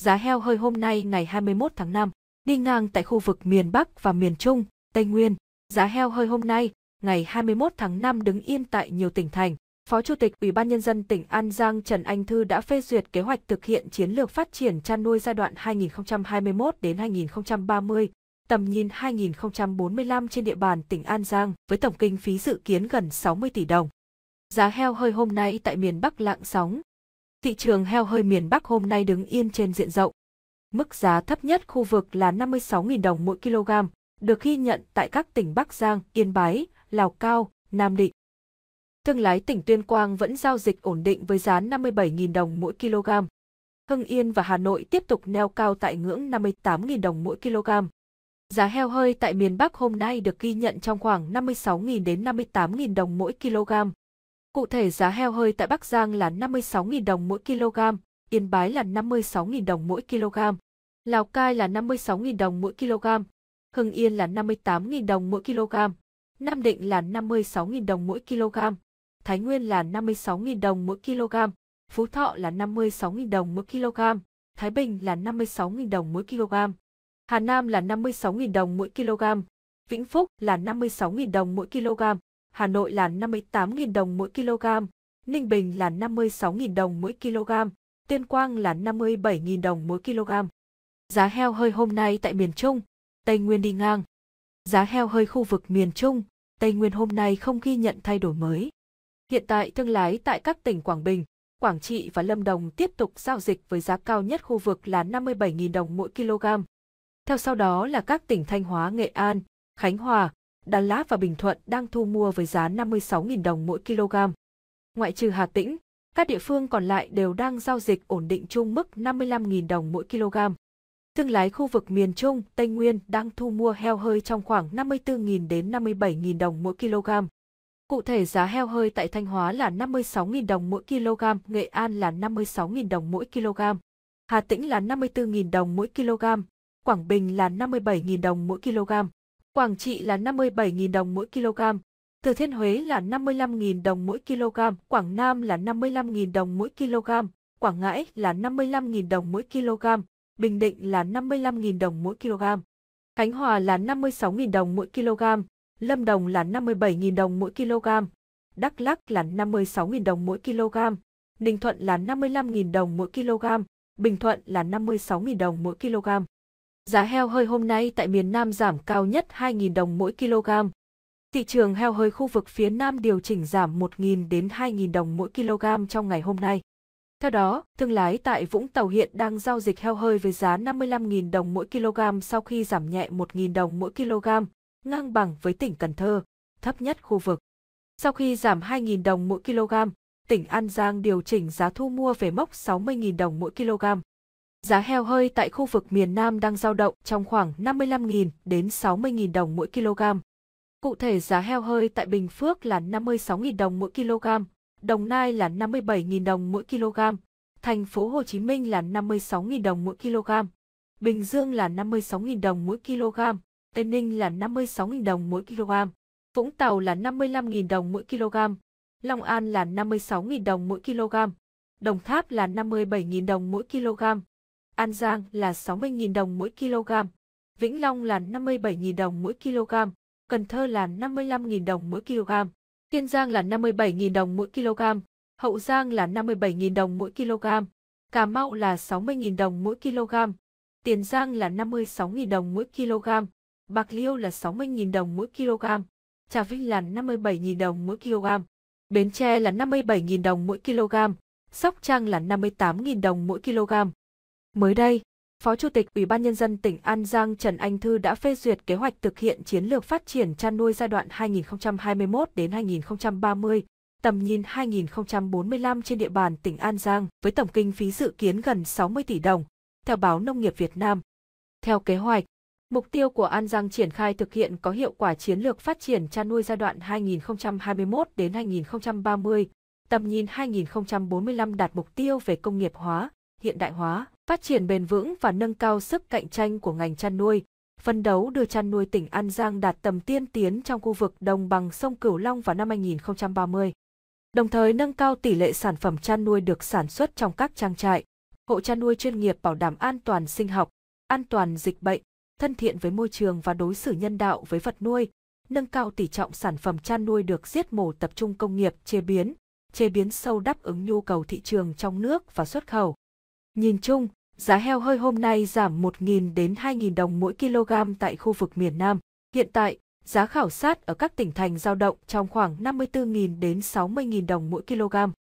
giá heo hơi hôm nay ngày 21 tháng 5 đi ngang tại khu vực miền Bắc và miền Trung, Tây Nguyên. Giá heo hơi hôm nay, ngày 21 tháng 5 đứng yên tại nhiều tỉnh thành. Phó Chủ tịch Ủy ban Nhân dân tỉnh An Giang Trần Anh Thư đã phê duyệt kế hoạch thực hiện chiến lược phát triển chăn nuôi giai đoạn 2021 đến 2030, tầm nhìn 2045 trên địa bàn tỉnh An Giang với tổng kinh phí dự kiến gần 60 tỷ đồng. Giá heo hơi hôm nay tại miền Bắc lạng sóng thị trường heo hơi miền Bắc hôm nay đứng yên trên diện rộng. Mức giá thấp nhất khu vực là 56.000 đồng mỗi kg, được ghi nhận tại các tỉnh Bắc Giang, Yên Bái, Lào Cao, Nam Định. Thương lái tỉnh Tuyên Quang vẫn giao dịch ổn định với giá 57.000 đồng mỗi kg. Hưng Yên và Hà Nội tiếp tục neo cao tại ngưỡng 58.000 đồng mỗi kg. Giá heo hơi tại miền Bắc hôm nay được ghi nhận trong khoảng 56.000 đến 58.000 đồng mỗi kg. Cụ thể giá heo hơi tại Bắc Giang là 56.000 đồng mỗi kg, Yên Bái là 56.000 đồng mỗi kg, Lào Cai là 56.000 đồng mỗi kg, Hưng Yên là 58.000 đồng mỗi kg, Nam Định là 56.000 đồng mỗi kg, Thái Nguyên là 56.000 đồng mỗi kg, Phú Thọ là 56.000 đồng mỗi kg, Thái Bình là 56.000 đồng mỗi kg, Hà Nam là 56.000 đồng mỗi kg, Vĩnh Phúc là 56.000 đồng mỗi kg. Hà Nội là 58.000 đồng mỗi kg, Ninh Bình là 56.000 đồng mỗi kg, Tuyên Quang là 57.000 đồng mỗi kg. Giá heo hơi hôm nay tại miền Trung, Tây Nguyên đi ngang. Giá heo hơi khu vực miền Trung, Tây Nguyên hôm nay không ghi nhận thay đổi mới. Hiện tại thương lái tại các tỉnh Quảng Bình, Quảng Trị và Lâm Đồng tiếp tục giao dịch với giá cao nhất khu vực là 57.000 đồng mỗi kg. Theo sau đó là các tỉnh Thanh Hóa, Nghệ An, Khánh Hòa, Đà Lạt và Bình Thuận đang thu mua với giá 56.000 đồng mỗi kg. Ngoại trừ Hà Tĩnh, các địa phương còn lại đều đang giao dịch ổn định chung mức 55.000 đồng mỗi kg. Thương lái khu vực miền Trung, Tây Nguyên đang thu mua heo hơi trong khoảng 54.000 đến 57.000 đồng mỗi kg. Cụ thể giá heo hơi tại Thanh Hóa là 56.000 đồng mỗi kg, Nghệ An là 56.000 đồng mỗi kg, Hà Tĩnh là 54.000 đồng mỗi kg, Quảng Bình là 57.000 đồng mỗi kg. Quảng Trị là 57.000 đồng mỗi kg, Thừa Thiên Huế là 55.000 đồng mỗi kg, Quảng Nam là 55.000 đồng mỗi kg, Quảng Ngãi là 55.000 đồng mỗi kg, Bình Định là 55.000 đồng mỗi kg. Khánh Hòa là 56.000 đồng mỗi kg, Lâm Đồng là 57.000 đồng mỗi kg, Đắk Lắc là 56.000 đồng mỗi kg, Ninh Thuận là 55.000 đồng mỗi kg, Bình Thuận là 56.000 đồng mỗi kg. Giá heo hơi hôm nay tại miền Nam giảm cao nhất 2.000 đồng mỗi kg. Thị trường heo hơi khu vực phía Nam điều chỉnh giảm 1.000 đến 2.000 đồng mỗi kg trong ngày hôm nay. Theo đó, thương lái tại Vũng Tàu hiện đang giao dịch heo hơi với giá 55.000 đồng mỗi kg sau khi giảm nhẹ 1.000 đồng mỗi kg, ngang bằng với tỉnh Cần Thơ, thấp nhất khu vực. Sau khi giảm 2.000 đồng mỗi kg, tỉnh An Giang điều chỉnh giá thu mua về mốc 60.000 đồng mỗi kg. Giá heo hơi tại khu vực miền Nam đang giao động trong khoảng 55.000 đến 60.000 đồng mỗi kg. Cụ thể giá heo hơi tại Bình Phước là 56.000 đồng mỗi kg, Đồng Nai là 57.000 đồng mỗi kg, thành phố Hồ Chí Minh là 56.000 đồng mỗi kg, Bình Dương là 56.000 đồng mỗi kg, Tây Ninh là 56.000 đồng mỗi kg, Vũng Tàu là 55.000 đồng mỗi kg, Long An là 56.000 đồng mỗi kg, Đồng Tháp là 57.000 đồng mỗi kg, An Giang là 60.000 đồng mỗi kg, Vĩnh Long là 57.000 đồng mỗi kg, Cần Thơ là 55.000 đồng mỗi kg, Kiên Giang là 57.000 đồng mỗi kg, Hậu Giang là 57.000 đồng mỗi kg, Cà Mau là 60.000 đồng mỗi kg, Tiền Giang là 56.000 đồng mỗi kg, Bạc Liêu là 60.000 đồng mỗi kg, Trà Vinh là 57.000 đồng mỗi kg, Bến Tre là 57.000 đồng mỗi kg, Sóc Trăng là 58.000 đồng mỗi kg. Mới đây, Phó Chủ tịch Ủy ban Nhân dân tỉnh An Giang Trần Anh Thư đã phê duyệt kế hoạch thực hiện chiến lược phát triển chăn nuôi giai đoạn 2021 đến 2030, tầm nhìn 2045 trên địa bàn tỉnh An Giang với tổng kinh phí dự kiến gần 60 tỷ đồng, theo báo Nông nghiệp Việt Nam. Theo kế hoạch, mục tiêu của An Giang triển khai thực hiện có hiệu quả chiến lược phát triển chăn nuôi giai đoạn 2021 đến 2030, tầm nhìn 2045 đạt mục tiêu về công nghiệp hóa, hiện đại hóa, phát triển bền vững và nâng cao sức cạnh tranh của ngành chăn nuôi, phân đấu đưa chăn nuôi tỉnh An Giang đạt tầm tiên tiến trong khu vực đồng bằng sông Cửu Long vào năm 2030. Đồng thời nâng cao tỷ lệ sản phẩm chăn nuôi được sản xuất trong các trang trại, hộ chăn nuôi chuyên nghiệp bảo đảm an toàn sinh học, an toàn dịch bệnh, thân thiện với môi trường và đối xử nhân đạo với vật nuôi, nâng cao tỷ trọng sản phẩm chăn nuôi được giết mổ tập trung công nghiệp chế biến, chế biến sâu đáp ứng nhu cầu thị trường trong nước và xuất khẩu. Nhìn chung, giá heo hơi hôm nay giảm 1.000 đến 2.000 đồng mỗi kg tại khu vực miền Nam. Hiện tại, giá khảo sát ở các tỉnh thành giao động trong khoảng 54.000 đến 60.000 đồng mỗi kg.